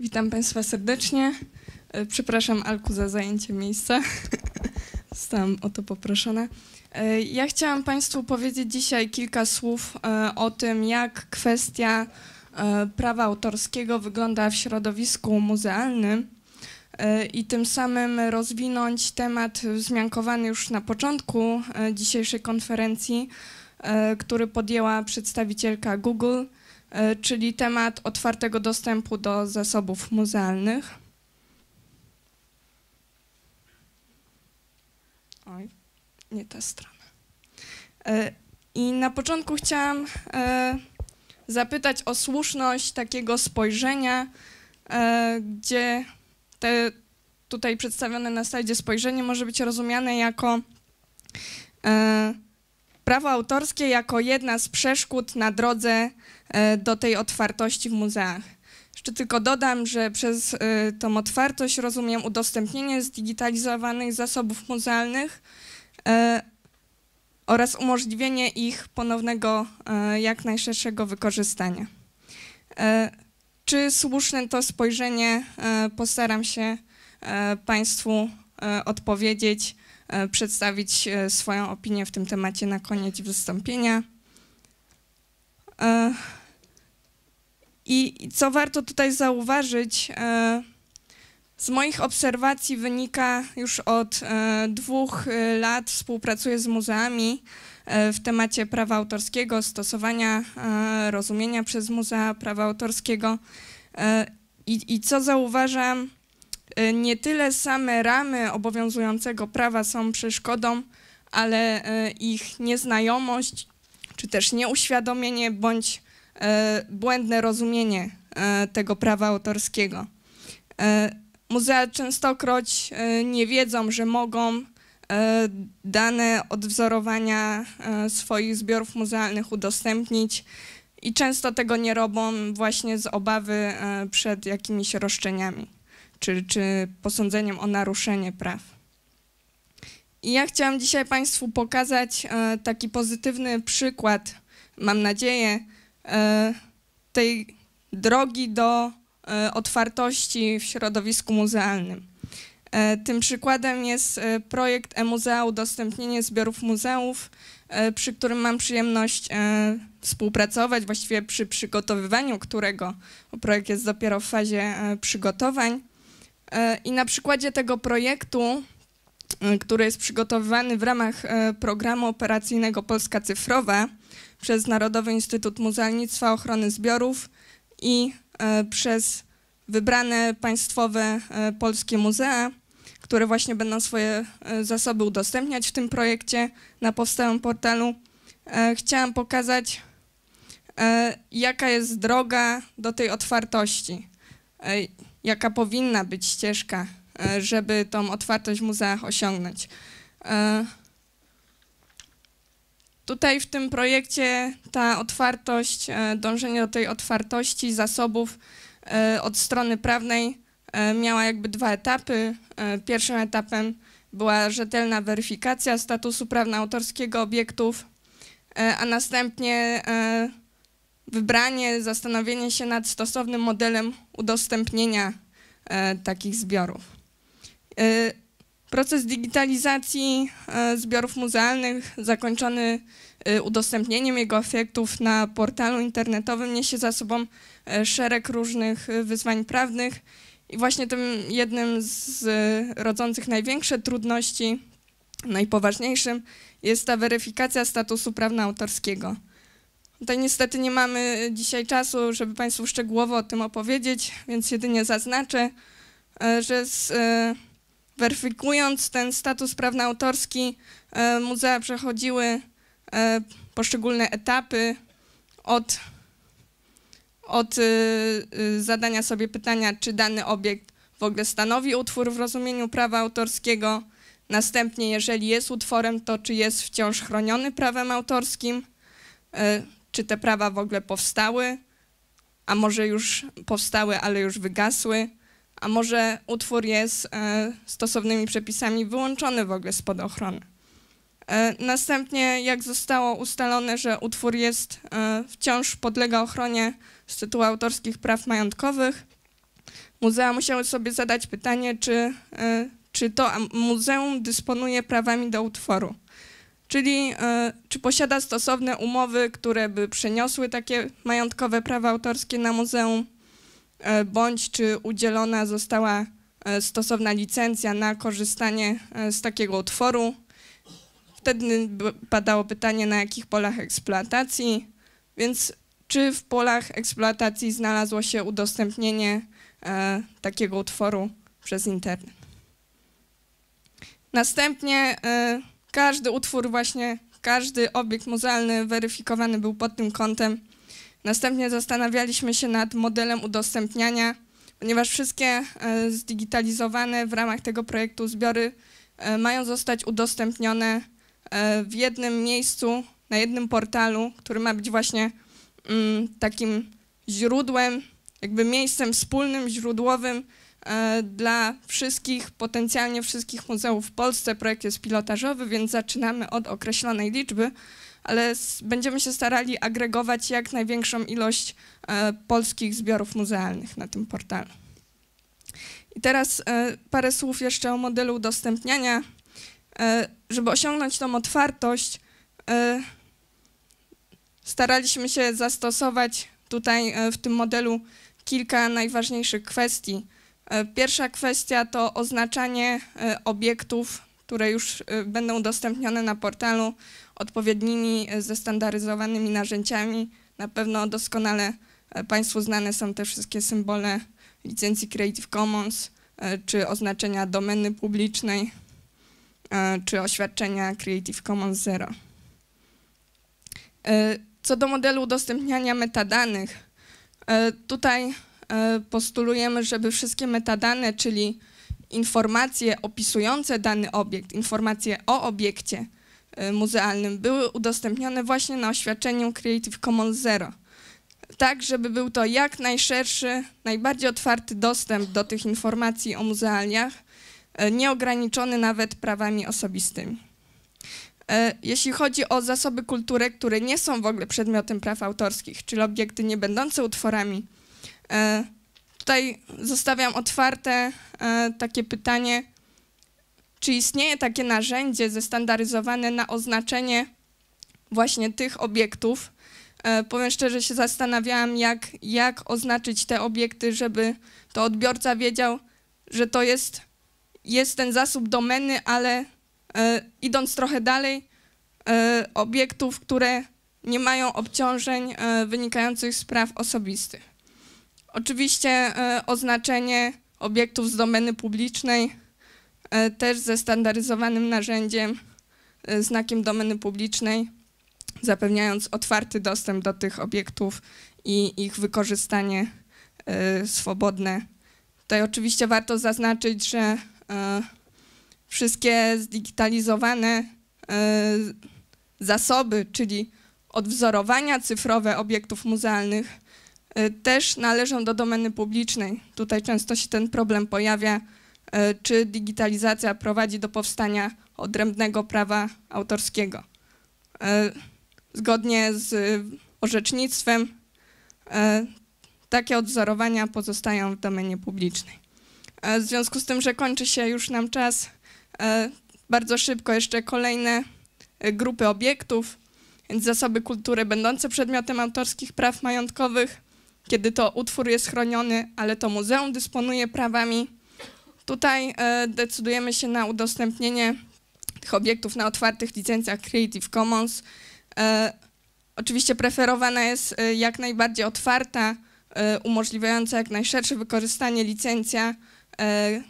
Witam Państwa serdecznie. E, przepraszam Alku za zajęcie miejsca. Zostałam o to poproszona. E, ja chciałam Państwu powiedzieć dzisiaj kilka słów e, o tym, jak kwestia prawa autorskiego wygląda w środowisku muzealnym i tym samym rozwinąć temat wzmiankowany już na początku dzisiejszej konferencji, który podjęła przedstawicielka Google – E, czyli temat otwartego dostępu do zasobów muzealnych. Oj, nie ta strona. E, I na początku chciałam e, zapytać o słuszność takiego spojrzenia, gdzie te tutaj przedstawione na slajdzie spojrzenie może być rozumiane jako prawo autorskie jako jedna z przeszkód na drodze e, do tej otwartości w muzeach. Jeszcze tylko dodam, że przez e, tą otwartość rozumiem udostępnienie zdigitalizowanych zasobów muzealnych e, oraz umożliwienie ich ponownego, jak najszerszego wykorzystania. Czy słuszne to spojrzenie postaram się Państwu E, odpowiedzieć, e, przedstawić e, swoją opinię w tym temacie na koniec wystąpienia. I co warto tutaj zauważyć, z moich obserwacji wynika już od dwóch lat współpracuję z muzeami w temacie prawa autorskiego, stosowania rozumienia przez muzea prawa autorskiego. I, i co zauważam, Y, nie tyle same ramy obowiązującego prawa są przeszkodą, ale y, ich nieznajomość, czy też nieuświadomienie, bądź y, błędne rozumienie tego prawa autorskiego. Muzea częstokroć nie wiedzą, że mogą dane odwzorowania swoich zbiorów muzealnych udostępnić i często tego nie robią właśnie z obawy przed jakimiś roszczeniami czy, czy posądzeniem o naruszenie praw. I ja chciałam dzisiaj Państwu pokazać e, taki pozytywny przykład, mam nadzieję, e, tej drogi do e, otwartości w środowisku muzealnym. Tym przykładem jest projekt e-muzea udostępnienie zbiorów muzeów, przy którym mam przyjemność współpracować, właściwie przy przygotowywaniu którego, bo projekt jest dopiero w fazie przygotowań. E, I na przykładzie tego projektu, e, który jest przygotowywany w ramach e, programu operacyjnego Polska Cyfrowa przez Narodowy Instytut Muzealnictwa Ochrony Zbiorów i przez wybrane państwowe polskie muzea, które właśnie będą swoje zasoby udostępniać w tym projekcie na powstałym portalu. Chciałam pokazać, jaka jest droga do tej otwartości jaka powinna być ścieżka, e, żeby tą otwartość w muzeach osiągnąć. E, tutaj w tym projekcie ta otwartość, e, dążenie do tej otwartości zasobów od strony prawnej miała jakby dwa etapy. Pierwszym etapem była rzetelna weryfikacja statusu prawna autorskiego obiektów, a następnie wybranie, zastanowienie się nad stosownym modelem udostępnienia e, takich zbiorów. E, proces digitalizacji e, zbiorów muzealnych zakończony e, udostępnieniem jego efektów na portalu internetowym niesie za sobą e, szereg różnych e, wyzwań prawnych i właśnie tym jednym z rodzących największe trudności, najpoważniejszym jest ta weryfikacja statusu prawna autorskiego. Tutaj niestety nie mamy dzisiaj czasu, żeby Państwu szczegółowo o tym opowiedzieć, więc jedynie zaznaczę, e, że z, e, weryfikując ten status prawny autorski, e, muzea przechodziły poszczególne etapy od, od zadania sobie pytania, czy dany obiekt w ogóle stanowi utwór w rozumieniu prawa autorskiego, następnie jeżeli jest utworem, to czy jest wciąż chroniony prawem autorskim, czy te prawa w ogóle powstały, a może już powstały, ale już wygasły, a może utwór jest e, stosownymi przepisami wyłączony w ogóle spod ochrony. E, następnie, jak zostało ustalone, że utwór jest e, wciąż podlega ochronie z tytułu autorskich praw majątkowych, muzea musiały sobie zadać pytanie, czy, e, czy to muzeum dysponuje prawami do utworu czyli e, czy posiada stosowne umowy, które by przeniosły takie majątkowe prawa autorskie na muzeum, e, bądź czy udzielona została e, stosowna licencja na korzystanie z takiego utworu. Wtedy padało pytanie, na jakich polach eksploatacji, więc czy w polach eksploatacji znalazło się udostępnienie takiego utworu przez internet. Następnie każdy utwór właśnie, każdy obiekt muzealny weryfikowany był pod tym kątem. Następnie zastanawialiśmy się nad modelem udostępniania, ponieważ wszystkie e, zdigitalizowane w ramach tego projektu zbiory e, mają zostać udostępnione e, w jednym miejscu, na jednym portalu, który ma być właśnie mm, takim źródłem, jakby miejscem wspólnym, źródłowym E, dla wszystkich, potencjalnie wszystkich muzeów w Polsce. Projekt jest pilotażowy, więc zaczynamy od określonej liczby, ale będziemy się starali agregować jak największą ilość e, polskich zbiorów muzealnych na tym portalu. I teraz e, parę słów jeszcze o modelu udostępniania. Żeby osiągnąć tą otwartość, staraliśmy się zastosować tutaj w tym modelu kilka najważniejszych kwestii. E, pierwsza kwestia to oznaczanie e, obiektów, które już e, będą udostępnione na portalu odpowiednimi zestandaryzowanymi narzędziami. Na pewno doskonale Państwu znane są te wszystkie symbole licencji Creative Commons, czy oznaczenia domeny publicznej, czy oświadczenia Creative Commons Zero. Co do modelu udostępniania metadanych, tutaj E, postulujemy, żeby wszystkie metadane, czyli informacje opisujące dany obiekt, informacje o obiekcie e, muzealnym były udostępnione właśnie na oświadczeniu Creative Commons Zero. Tak, żeby był to jak najszerszy, najbardziej otwarty dostęp do tych informacji o muzealniach, e, nieograniczony nawet prawami osobistymi. Jeśli chodzi o zasoby kultury, które nie są w ogóle przedmiotem praw autorskich, czyli obiekty nie będące utworami E, tutaj zostawiam otwarte e, takie pytanie, czy istnieje takie narzędzie zestandaryzowane na oznaczenie właśnie tych obiektów? E, powiem szczerze, się zastanawiałam, jak, jak oznaczyć te obiekty, żeby to odbiorca wiedział, że to jest, jest ten zasób domeny, ale idąc trochę dalej, obiektów, które nie mają obciążeń wynikających z praw osobistych. Oczywiście e, oznaczenie obiektów z domeny publicznej e, też ze standaryzowanym narzędziem, e, znakiem domeny publicznej, zapewniając otwarty dostęp do tych obiektów i ich wykorzystanie swobodne. Tutaj oczywiście warto zaznaczyć, że wszystkie zdigitalizowane zasoby, czyli odwzorowania cyfrowe obiektów muzealnych E, też należą do domeny publicznej. Tutaj często się ten problem pojawia, e, czy digitalizacja prowadzi do powstania odrębnego prawa autorskiego. E, zgodnie z orzecznictwem takie odzorowania pozostają w domenie publicznej. W związku z tym, że kończy się już nam czas, bardzo szybko jeszcze kolejne grupy obiektów, więc zasoby kultury będące przedmiotem autorskich praw majątkowych, kiedy to utwór jest chroniony, ale to muzeum dysponuje prawami. Tutaj e, decydujemy się na udostępnienie tych obiektów na otwartych licencjach Creative Commons. E, oczywiście preferowana jest e, jak najbardziej otwarta, umożliwiająca jak najszersze wykorzystanie licencja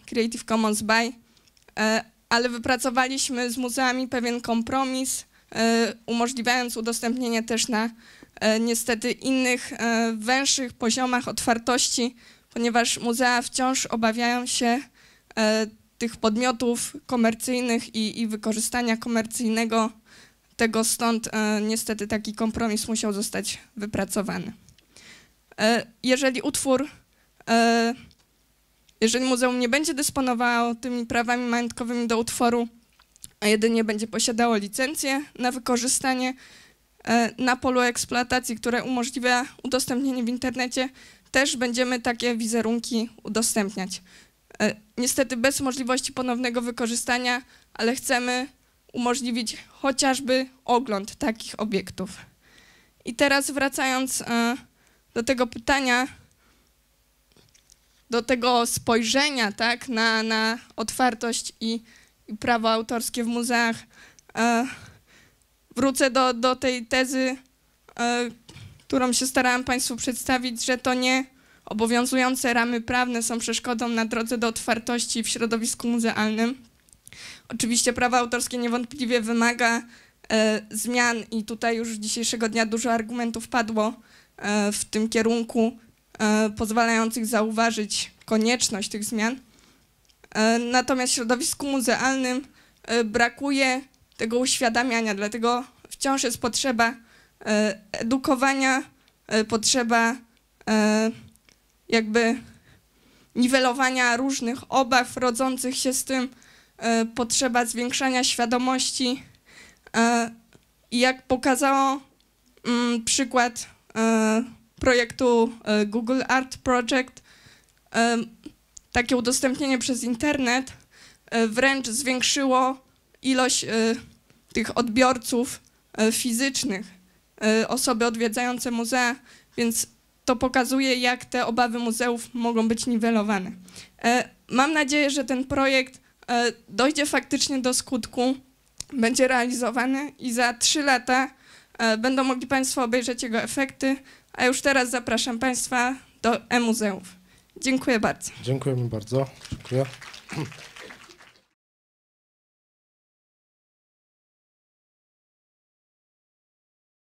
Creative Commons by, ale wypracowaliśmy z muzeami pewien kompromis, umożliwiając udostępnienie też na E, niestety innych e, węższych poziomach otwartości, ponieważ muzea wciąż obawiają się e, tych podmiotów komercyjnych i, i wykorzystania komercyjnego tego, stąd niestety taki kompromis musiał zostać wypracowany. jeżeli utwór jeżeli muzeum nie będzie dysponowało tymi prawami majątkowymi do utworu, a jedynie będzie posiadało licencję na wykorzystanie, E, na polu eksploatacji, które umożliwia udostępnienie w internecie, też będziemy takie wizerunki udostępniać. E, niestety bez możliwości ponownego wykorzystania, ale chcemy umożliwić chociażby ogląd takich obiektów. I teraz wracając e, do tego pytania, do tego spojrzenia tak, na, na otwartość i, i prawo autorskie w muzeach wrócę do, do tej tezy, e, którą się starałam Państwu przedstawić, że to nie obowiązujące ramy prawne są przeszkodą na drodze do otwartości w środowisku muzealnym. Oczywiście prawo autorskie niewątpliwie wymaga e, zmian i tutaj już dzisiejszego dnia dużo argumentów padło e, w tym kierunku, pozwalających zauważyć konieczność tych zmian. natomiast w środowisku muzealnym brakuje tego uświadamiania, dlatego wciąż jest potrzeba e, edukowania, e, potrzeba e, jakby niwelowania różnych obaw rodzących się z tym, potrzeba zwiększania świadomości. I jak pokazało mm, przykład projektu Google Art Project, takie udostępnienie przez internet wręcz zwiększyło ilość y, tych odbiorców y, fizycznych, y, osoby odwiedzające muzea, więc to pokazuje, jak te obawy muzeów mogą być niwelowane. E, mam nadzieję, że ten projekt e, dojdzie faktycznie do skutku, będzie realizowany i za trzy lata e, będą mogli Państwo obejrzeć jego efekty, a już teraz zapraszam Państwa do e-muzeów. Dziękuję bardzo. Dziękujemy bardzo. Dziękuję.